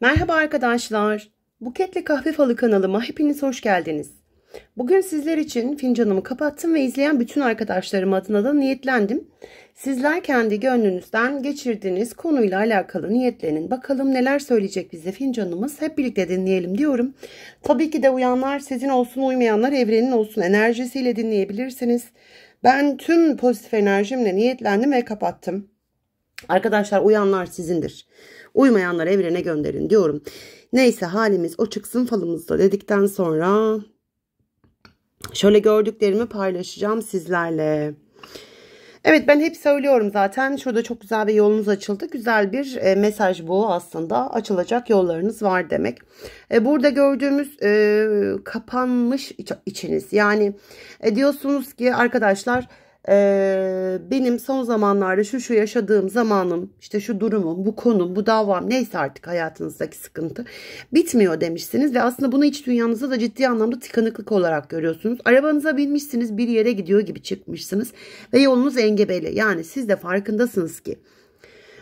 Merhaba arkadaşlar. Buketli Kahve Falı kanalıma hepiniz hoş geldiniz. Bugün sizler için fincanımı kapattım ve izleyen bütün arkadaşlarım adına da niyetlendim. Sizler kendi gönlünüzden geçirdiğiniz konuyla alakalı niyetlenin. Bakalım neler söyleyecek bize fincanımız. Hep birlikte dinleyelim diyorum. Tabii ki de uyanlar sizin olsun uymayanlar evrenin olsun enerjisiyle dinleyebilirsiniz. Ben tüm pozitif enerjimle niyetlendim ve kapattım. Arkadaşlar uyanlar sizindir. Uymayanlar evrene gönderin diyorum. Neyse halimiz o çıksın falımızda dedikten sonra şöyle gördüklerimi paylaşacağım sizlerle. Evet ben hep söylüyorum zaten şurada çok güzel bir yolunuz açıldı. Güzel bir e, mesaj bu aslında açılacak yollarınız var demek. E, burada gördüğümüz e, kapanmış iç, içiniz yani e, diyorsunuz ki arkadaşlar e, benim son zamanlarda şu şu yaşadığım zamanım işte şu durumum bu konum bu davam neyse artık hayatınızdaki sıkıntı bitmiyor demişsiniz ve aslında bunu iç dünyanızda da ciddi anlamda tıkanıklık olarak görüyorsunuz. Arabanıza binmişsiniz bir yere gidiyor gibi çıkmışsınız ve yolunuz engebeli yani siz de farkındasınız ki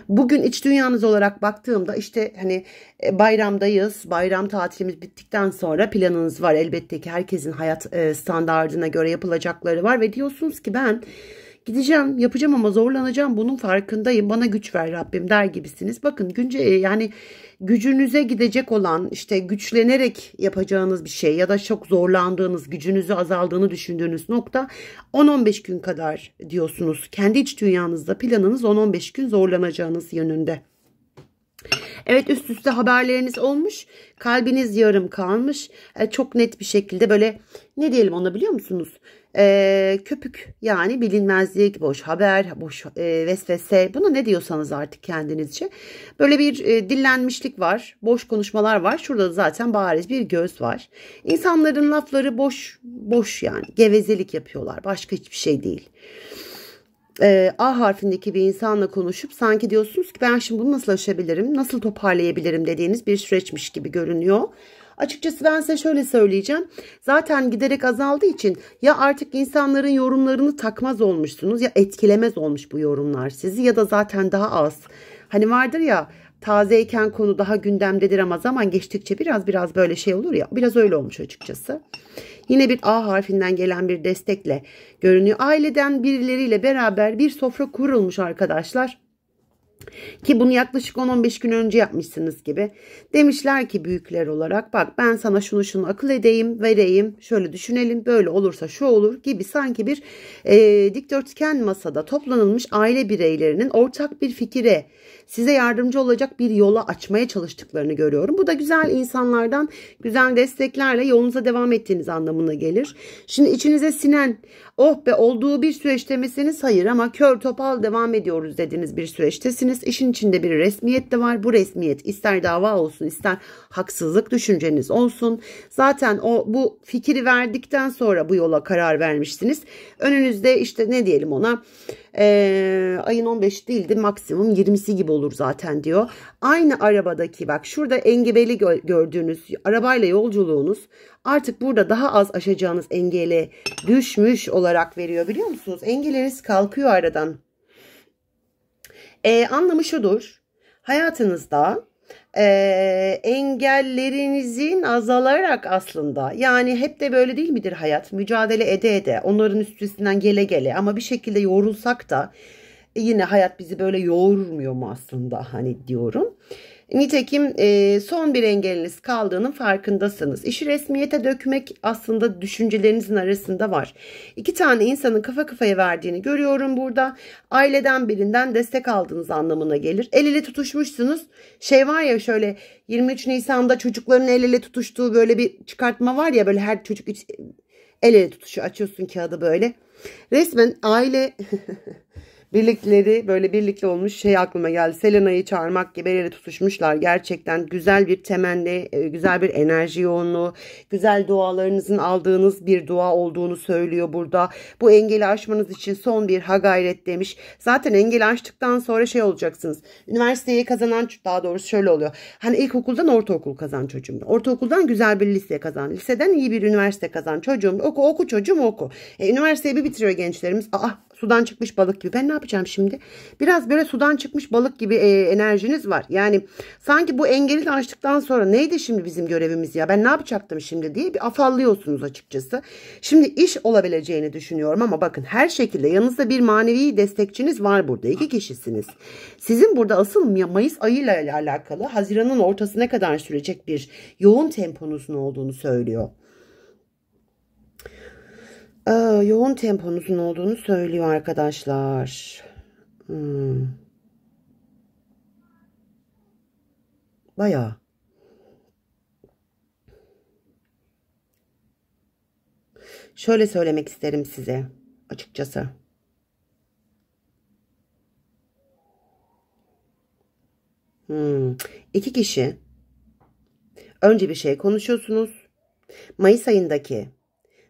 Bugün iç dünyanız olarak baktığımda işte hani e, bayramdayız. Bayram tatilimiz bittikten sonra planınız var. Elbette ki herkesin hayat e, standartına göre yapılacakları var ve diyorsunuz ki ben gideceğim yapacağım ama zorlanacağım bunun farkındayım bana güç ver Rabbim der gibisiniz bakın günce e, yani gücünüze gidecek olan işte güçlenerek yapacağınız bir şey ya da çok zorlandığınız, gücünüzü azaldığını düşündüğünüz nokta 10-15 gün kadar diyorsunuz. Kendi iç dünyanızda planınız 10-15 gün zorlanacağınız yönünde. Evet üst üste haberleriniz olmuş. Kalbiniz yarım kalmış. E, çok net bir şekilde böyle ne diyelim ona biliyor musunuz? e, köpük yani bilinmezlik, boş haber, boş e, vesvese buna ne diyorsanız artık kendinizce. Böyle bir e, dillenmişlik var, boş konuşmalar var. Şurada da zaten bariz bir göz var. İnsanların lafları boş, boş yani gevezelik yapıyorlar. Başka hiçbir şey değil. E, A harfindeki bir insanla konuşup sanki diyorsunuz ki ben şimdi bunu nasıl aşabilirim, nasıl toparlayabilirim dediğiniz bir süreçmiş gibi görünüyor. Açıkçası ben size şöyle söyleyeceğim. Zaten giderek azaldığı için ya artık insanların yorumlarını takmaz olmuşsunuz ya etkilemez olmuş bu yorumlar sizi ya da zaten daha az. Hani vardır ya tazeyken konu daha gündemdedir ama zaman geçtikçe biraz biraz böyle şey olur ya biraz öyle olmuş açıkçası. Yine bir A harfinden gelen bir destekle görünüyor. Aileden birileriyle beraber bir sofra kurulmuş arkadaşlar. Ki bunu yaklaşık 10-15 gün önce yapmışsınız gibi. Demişler ki büyükler olarak bak ben sana şunu şunu akıl edeyim, vereyim, şöyle düşünelim, böyle olursa şu olur gibi sanki bir e, dikdörtgen masada toplanılmış aile bireylerinin ortak bir fikire, size yardımcı olacak bir yola açmaya çalıştıklarını görüyorum. Bu da güzel insanlardan güzel desteklerle yolunuza devam ettiğiniz anlamına gelir. Şimdi içinize sinen oh be olduğu bir süreç hayır ama kör topal devam ediyoruz dediğiniz bir süreçtesiniz edemez. İşin içinde bir resmiyet de var. Bu resmiyet ister dava olsun ister haksızlık düşünceniz olsun. Zaten o bu fikri verdikten sonra bu yola karar vermiştiniz. Önünüzde işte ne diyelim ona e, ayın 15 değildi maksimum 20'si gibi olur zaten diyor. Aynı arabadaki bak şurada engebeli gö gördüğünüz arabayla yolculuğunuz artık burada daha az aşacağınız engele düşmüş olarak veriyor biliyor musunuz? Engeliniz kalkıyor aradan. E, anlamı şudur. Hayatınızda e, engellerinizin azalarak aslında yani hep de böyle değil midir hayat? Mücadele ede ede onların üstesinden gele gele ama bir şekilde yorulsak da yine hayat bizi böyle yoğurmuyor mu aslında hani diyorum. Nitekim e, son bir engeliniz kaldığının farkındasınız. İşi resmiyete dökmek aslında düşüncelerinizin arasında var. İki tane insanın kafa kafaya verdiğini görüyorum burada. Aileden birinden destek aldığınız anlamına gelir. El ele tutuşmuşsunuz. Şey var ya şöyle 23 Nisan'da çocukların el ele tutuştuğu böyle bir çıkartma var ya böyle her çocuk el ele tutuşu açıyorsun kağıdı böyle. Resmen aile Birlikleri böyle birlikte olmuş şey aklıma geldi. Selena'yı çağırmak gibi el ele tutuşmuşlar. Gerçekten güzel bir temenni, e, güzel bir enerji yoğunluğu, güzel dualarınızın aldığınız bir dua olduğunu söylüyor burada. Bu engeli aşmanız için son bir ha gayret demiş. Zaten engeli aştıktan sonra şey olacaksınız. Üniversiteyi kazanan daha doğrusu şöyle oluyor. Hani ilkokuldan ortaokul kazan çocuğum. Ortaokuldan güzel bir lise kazan. Liseden iyi bir üniversite kazan çocuğum. Oku oku çocuğum oku. E, üniversiteyi bir bitiriyor gençlerimiz. Aa Sudan çıkmış balık gibi. Ben ne yapacağım şimdi? Biraz böyle sudan çıkmış balık gibi e, enerjiniz var. Yani sanki bu engeli de açtıktan sonra neydi şimdi bizim görevimiz ya? Ben ne yapacaktım şimdi diye bir afallıyorsunuz açıkçası. Şimdi iş olabileceğini düşünüyorum ama bakın her şekilde yanınızda bir manevi destekçiniz var burada. iki kişisiniz. Sizin burada asıl Mayıs ayıyla alakalı Haziran'ın ortasına kadar sürecek bir yoğun temponuzun olduğunu söylüyor yoğun temponuzun olduğunu söylüyor arkadaşlar. Hmm. Bayağı. Şöyle söylemek isterim size açıkçası. Hmm. İki kişi önce bir şey konuşuyorsunuz. Mayıs ayındaki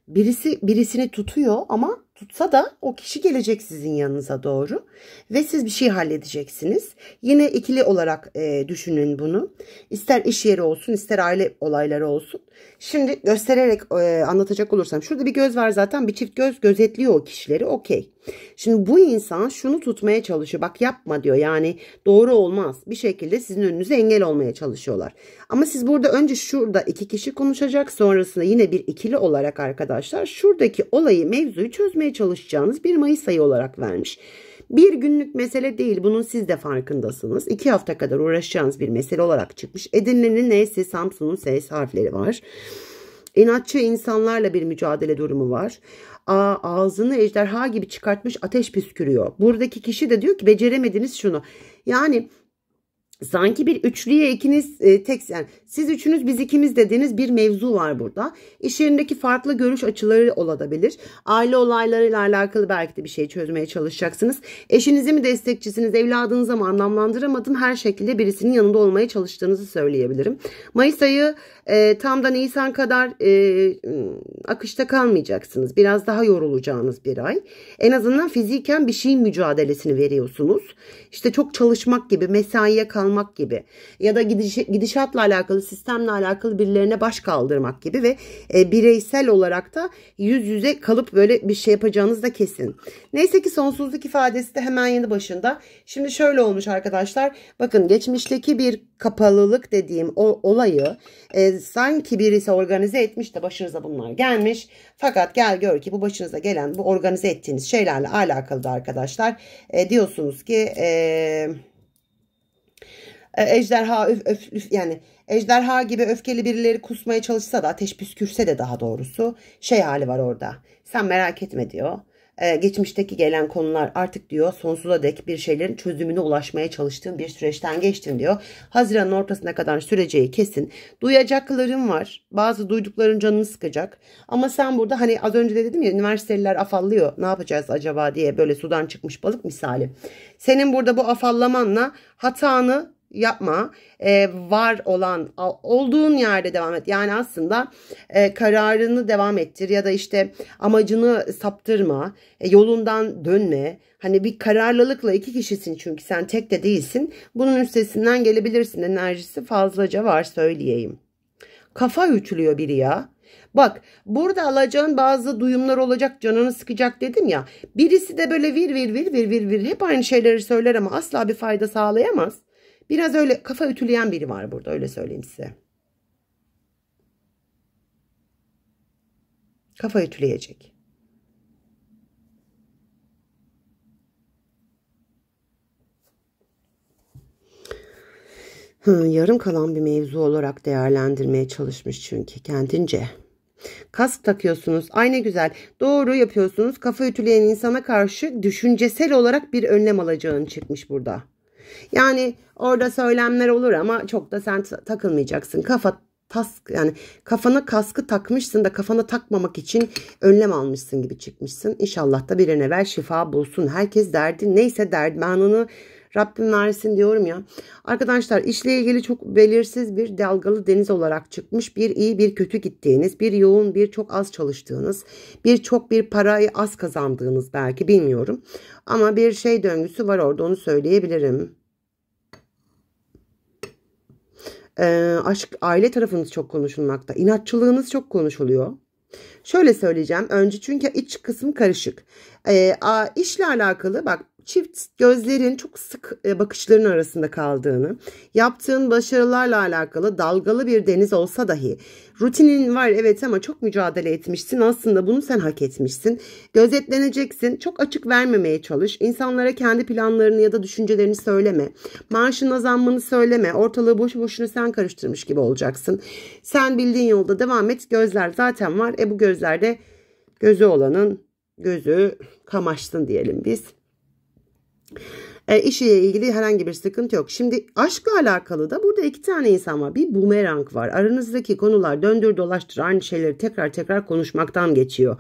Birisi birisini tutuyor ama tutsa da o kişi gelecek sizin yanınıza doğru ve siz bir şey halledeceksiniz. Yine ikili olarak e, düşünün bunu. İster iş yeri olsun ister aile olayları olsun. Şimdi göstererek e, anlatacak olursam şurada bir göz var zaten bir çift göz gözetliyor o kişileri okey. Şimdi bu insan şunu tutmaya çalışıyor bak yapma diyor yani doğru olmaz bir şekilde sizin önünüze engel olmaya çalışıyorlar. Ama siz burada önce şurada iki kişi konuşacak sonrasında yine bir ikili olarak arkadaşlar şuradaki olayı mevzuyu çözmeye çalışacağınız bir Mayıs ayı olarak vermiş. Bir günlük mesele değil. Bunun siz de farkındasınız. İki hafta kadar uğraşacağınız bir mesele olarak çıkmış. Edirne'nin neyse, Samsun'un S harfleri var. İnatçı insanlarla bir mücadele durumu var. Aa, ağzını ejderha gibi çıkartmış ateş püskürüyor. Buradaki kişi de diyor ki beceremediniz şunu. Yani Sanki bir üçlüye ikiniz e, tek yani siz üçünüz biz ikimiz dediğiniz bir mevzu var burada. İş yerindeki farklı görüş açıları olabilir. Aile olaylarıyla alakalı belki de bir şey çözmeye çalışacaksınız. Eşinizi mi destekçisiniz, evladınıza mı anlamlandıramadım her şekilde birisinin yanında olmaya çalıştığınızı söyleyebilirim. Mayıs ayı e, tam da Nisan kadar e, akışta kalmayacaksınız. Biraz daha yorulacağınız bir ay. En azından fiziken bir şeyin mücadelesini veriyorsunuz. İşte çok çalışmak gibi, mesaiye kalmak gibi ya da gidiş, gidişatla alakalı, sistemle alakalı birilerine baş kaldırmak gibi ve e, bireysel olarak da yüz yüze kalıp böyle bir şey yapacağınız da kesin. Neyse ki sonsuzluk ifadesi de hemen yanı başında. Şimdi şöyle olmuş arkadaşlar. Bakın geçmişteki bir kapalılık dediğim o olayı e, e, sanki birisi organize etmiş de başınıza bunlar gelmiş. Fakat gel gör ki bu başınıza gelen bu organize ettiğiniz şeylerle alakalı da arkadaşlar e, diyorsunuz ki e, e ejderha öf, öf, öf, yani ejderha gibi öfkeli birileri kusmaya çalışsa da ateş püskürse de daha doğrusu şey hali var orada. Sen merak etme diyor e, geçmişteki gelen konular artık diyor sonsuza dek bir şeylerin çözümüne ulaşmaya çalıştığım bir süreçten geçtim diyor. Haziran'ın ortasına kadar süreceği kesin. Duyacakların var. Bazı duydukların canını sıkacak. Ama sen burada hani az önce de dedim ya üniversiteliler afallıyor. Ne yapacağız acaba diye böyle sudan çıkmış balık misali. Senin burada bu afallamanla hatanı yapma. E, var olan olduğun yerde devam et. Yani aslında e, kararını devam ettir ya da işte amacını saptırma, e, yolundan dönme. Hani bir kararlılıkla iki kişisin çünkü sen tek de değilsin. Bunun üstesinden gelebilirsin. Enerjisi fazlaca var söyleyeyim. Kafa ütülüyor biri ya. Bak burada alacağın bazı duyumlar olacak canını sıkacak dedim ya. Birisi de böyle vir vir vir vir vir vir hep aynı şeyleri söyler ama asla bir fayda sağlayamaz. Biraz öyle kafa ütüleyen biri var burada öyle söyleyeyim size. Kafa ütüleyecek. Hı, yarım kalan bir mevzu olarak değerlendirmeye çalışmış çünkü kendince. Kask takıyorsunuz. aynı güzel. Doğru yapıyorsunuz. Kafa ütüleyen insana karşı düşüncesel olarak bir önlem alacağın çıkmış burada. Yani orada söylemler olur ama çok da sen takılmayacaksın. Kafa tas yani kafana kaskı takmışsın da kafana takmamak için önlem almışsın gibi çıkmışsın. İnşallah da birine ver şifa bulsun. Herkes derdi neyse derdi ben onu Rabbim versin diyorum ya. Arkadaşlar işle ilgili çok belirsiz bir dalgalı deniz olarak çıkmış. Bir iyi bir kötü gittiğiniz, bir yoğun bir çok az çalıştığınız, bir çok bir parayı az kazandığınız belki bilmiyorum. Ama bir şey döngüsü var orada onu söyleyebilirim. Ee, aşk aile tarafınız çok konuşulmakta. İnatçılığınız çok konuşuluyor. Şöyle söyleyeceğim önce çünkü iç kısım karışık. Ee, işle alakalı bak çift gözlerin çok sık e, bakışların arasında kaldığını, yaptığın başarılarla alakalı dalgalı bir deniz olsa dahi rutinin var evet ama çok mücadele etmişsin. Aslında bunu sen hak etmişsin. Gözetleneceksin. Çok açık vermemeye çalış. İnsanlara kendi planlarını ya da düşüncelerini söyleme. Maaşın zammını söyleme. Ortalığı boş boşuna sen karıştırmış gibi olacaksın. Sen bildiğin yolda devam et. Gözler zaten var. E bu gözlerde gözü olanın gözü kamaştın diyelim biz. E, işiyle ilgili herhangi bir sıkıntı yok. Şimdi aşkla alakalı da burada iki tane insan var. Bir bumerang var. Aranızdaki konular döndür dolaştır aynı şeyleri tekrar tekrar konuşmaktan geçiyor.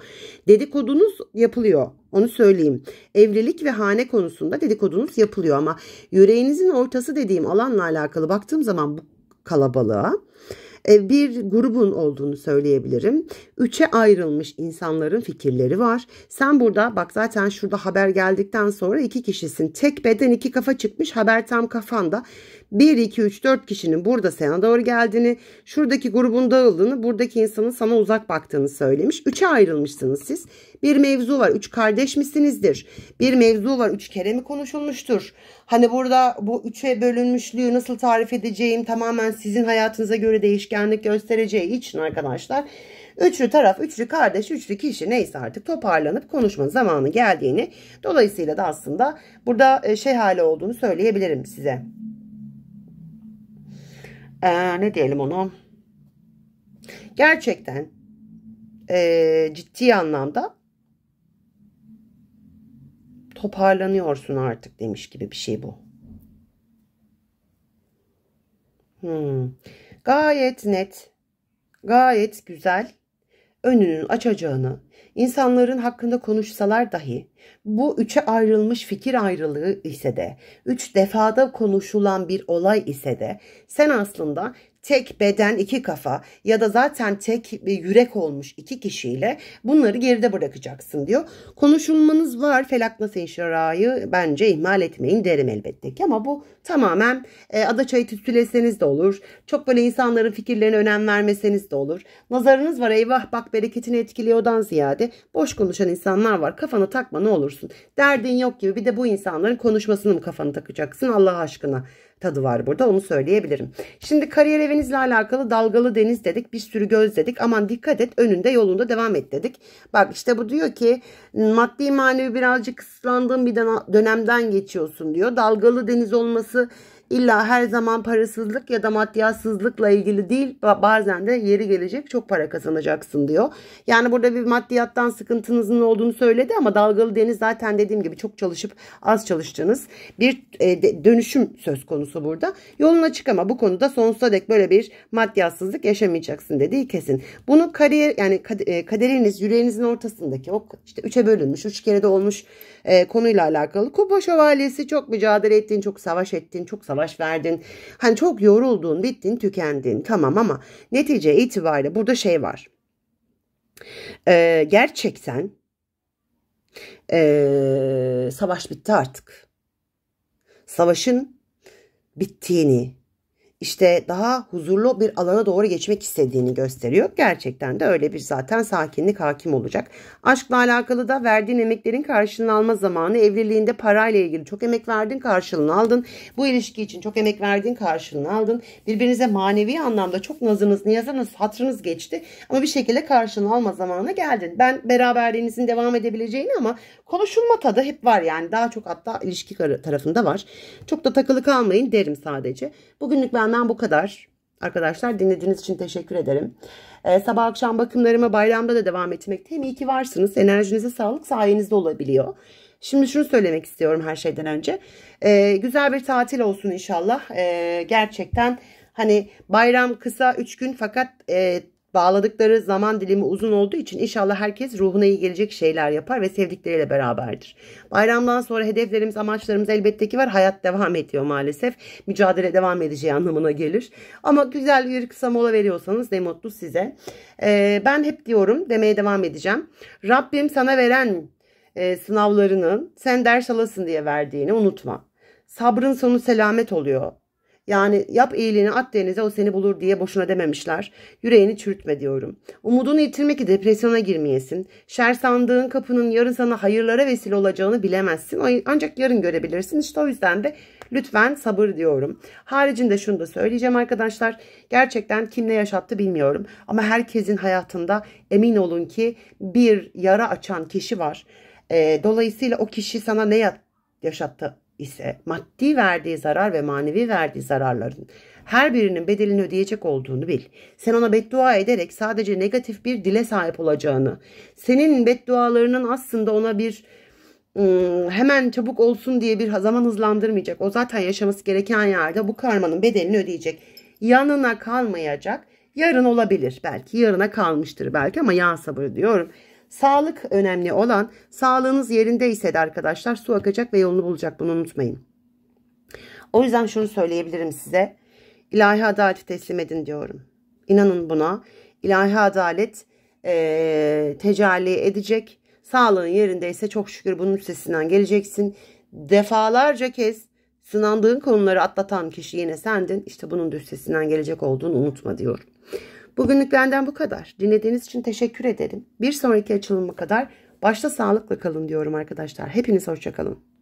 Dedikodunuz yapılıyor. Onu söyleyeyim. Evlilik ve hane konusunda dedikodunuz yapılıyor ama yüreğinizin ortası dediğim alanla alakalı baktığım zaman bu kalabalığa e, bir grubun olduğunu söyleyebilirim. Üçe ayrılmış insanların fikirleri var. Sen burada bak zaten şurada haber geldikten sonra iki kişisin. Tek beden iki kafa çıkmış haber tam kafanda. 1, 2, 3, 4 kişinin burada sana doğru geldiğini, şuradaki grubun dağıldığını, buradaki insanın sana uzak baktığını söylemiş. Üçe ayrılmışsınız siz. Bir mevzu var. Üç kardeş misinizdir? Bir mevzu var. Üç kere mi konuşulmuştur? Hani burada bu üçe bölünmüşlüğü nasıl tarif edeceğim tamamen sizin hayatınıza göre değişkenlik göstereceği için arkadaşlar. Üçlü taraf, üçlü kardeş, üçlü kişi neyse artık toparlanıp konuşma zamanı geldiğini dolayısıyla da aslında burada e, şey hali olduğunu söyleyebilirim size. Ee, ne diyelim onu? Gerçekten e, ciddi anlamda toparlanıyorsun artık demiş gibi bir şey bu. Hmm. Gayet net, gayet güzel önünün açacağını, insanların hakkında konuşsalar dahi bu üçe ayrılmış fikir ayrılığı ise de, üç defada konuşulan bir olay ise de sen aslında tek beden iki kafa ya da zaten tek yürek olmuş iki kişiyle bunları geride bırakacaksın diyor. Konuşulmanız var felak nasıl inşirayı bence ihmal etmeyin derim elbette ki ama bu tamamen e, adaçayı tütsüleseniz de olur. Çok böyle insanların fikirlerine önem vermeseniz de olur. Nazarınız var eyvah bak bereketini etkiliyor etkiliyordan ziyade boş konuşan insanlar var kafana takma ne olursun. Derdin yok gibi bir de bu insanların konuşmasını mı kafana takacaksın Allah aşkına tadı var burada onu söyleyebilirim. Şimdi kariyer evinizle alakalı dalgalı deniz dedik bir sürü göz dedik aman dikkat et önünde yolunda devam et dedik. Bak işte bu diyor ki maddi manevi birazcık kısıtlandığın bir dönemden geçiyorsun diyor. Dalgalı deniz olması İlla her zaman parasızlık ya da maddiyatsızlıkla ilgili değil bazen de yeri gelecek çok para kazanacaksın diyor. Yani burada bir maddiyattan sıkıntınızın olduğunu söyledi ama dalgalı deniz zaten dediğim gibi çok çalışıp az çalıştığınız bir e, dönüşüm söz konusu burada. Yolun açık ama bu konuda sonsuza dek böyle bir maddiyatsızlık yaşamayacaksın dediği kesin. Bunu kariyer yani e, kaderiniz yüreğinizin ortasındaki o işte üçe bölünmüş üç kere de olmuş e, konuyla alakalı. Kupa şövalyesi çok mücadele ettiğin çok savaş ettiğin çok savaş savaş verdin. Hani çok yoruldun, bittin, tükendin. Tamam ama netice itibariyle burada şey var. Ee, gerçekten ee, savaş bitti artık. Savaşın bittiğini, işte daha huzurlu bir alana doğru geçmek istediğini gösteriyor. Gerçekten de öyle bir zaten sakinlik hakim olacak. Aşkla alakalı da verdiğin emeklerin karşılığını alma zamanı. Evliliğinde parayla ilgili çok emek verdin karşılığını aldın. Bu ilişki için çok emek verdin karşılığını aldın. Birbirinize manevi anlamda çok nazınız, niyazınız, hatırınız geçti. Ama bir şekilde karşılığını alma zamanı geldin. Ben beraberliğinizin devam edebileceğini ama konuşulma tadı hep var yani. Daha çok hatta ilişki tarafında var. Çok da takılı kalmayın derim sadece. Bugünlük ben Benden bu kadar. Arkadaşlar dinlediğiniz için teşekkür ederim. Ee, sabah akşam bakımlarıma bayramda da devam etmek hem iyi ki varsınız. Enerjinize sağlık sayenizde olabiliyor. Şimdi şunu söylemek istiyorum her şeyden önce. Ee, güzel bir tatil olsun inşallah. Ee, gerçekten hani bayram kısa 3 gün fakat e, Bağladıkları zaman dilimi uzun olduğu için inşallah herkes ruhuna iyi gelecek şeyler yapar ve sevdikleriyle beraberdir. Bayramdan sonra hedeflerimiz, amaçlarımız elbette ki var. Hayat devam ediyor maalesef. Mücadele devam edeceği anlamına gelir. Ama güzel bir kısa mola veriyorsanız ne mutlu size. Ee, ben hep diyorum demeye devam edeceğim. Rabbim sana veren e, sınavlarının sen ders alasın diye verdiğini unutma. Sabrın sonu selamet oluyor yani yap iyiliğini at denize o seni bulur diye boşuna dememişler. Yüreğini çürütme diyorum. Umudunu yitirme ki depresyona girmeyesin. Şer sandığın kapının yarın sana hayırlara vesile olacağını bilemezsin. Ancak yarın görebilirsin. İşte o yüzden de lütfen sabır diyorum. Haricinde şunu da söyleyeceğim arkadaşlar. Gerçekten kim ne yaşattı bilmiyorum. Ama herkesin hayatında emin olun ki bir yara açan kişi var. Ee, dolayısıyla o kişi sana ne yaşattı ise maddi verdiği zarar ve manevi verdiği zararların her birinin bedelini ödeyecek olduğunu bil. Sen ona beddua ederek sadece negatif bir dile sahip olacağını, senin beddualarının aslında ona bir ıı, hemen çabuk olsun diye bir zaman hızlandırmayacak. O zaten yaşaması gereken yerde bu karmanın bedelini ödeyecek. Yanına kalmayacak. Yarın olabilir belki yarına kalmıştır belki ama yan sabır diyorum. Sağlık önemli olan sağlığınız yerinde ise de arkadaşlar su akacak ve yolunu bulacak bunu unutmayın. O yüzden şunu söyleyebilirim size. İlahi adaleti teslim edin diyorum. İnanın buna. İlahi adalet e, tecelli edecek. Sağlığın yerindeyse çok şükür bunun üstesinden geleceksin. Defalarca kez sınandığın konuları atlatan kişi yine sendin. İşte bunun da üstesinden gelecek olduğunu unutma diyorum. Bugünlük benden bu kadar. Dinlediğiniz için teşekkür ederim. Bir sonraki açılıma kadar başta sağlıkla kalın diyorum arkadaşlar. Hepiniz hoşçakalın.